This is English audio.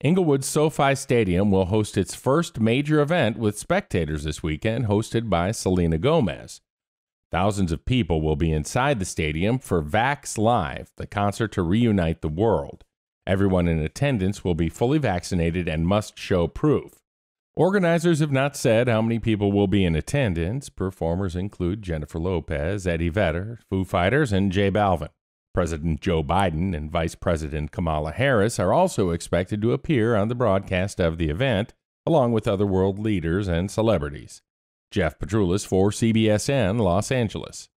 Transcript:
Inglewood's SoFi Stadium will host its first major event with spectators this weekend, hosted by Selena Gomez. Thousands of people will be inside the stadium for Vax Live, the concert to reunite the world. Everyone in attendance will be fully vaccinated and must show proof. Organizers have not said how many people will be in attendance. Performers include Jennifer Lopez, Eddie Vedder, Foo Fighters, and Jay Balvin. President Joe Biden and Vice President Kamala Harris are also expected to appear on the broadcast of the event, along with other world leaders and celebrities. Jeff Petroulis for CBSN Los Angeles.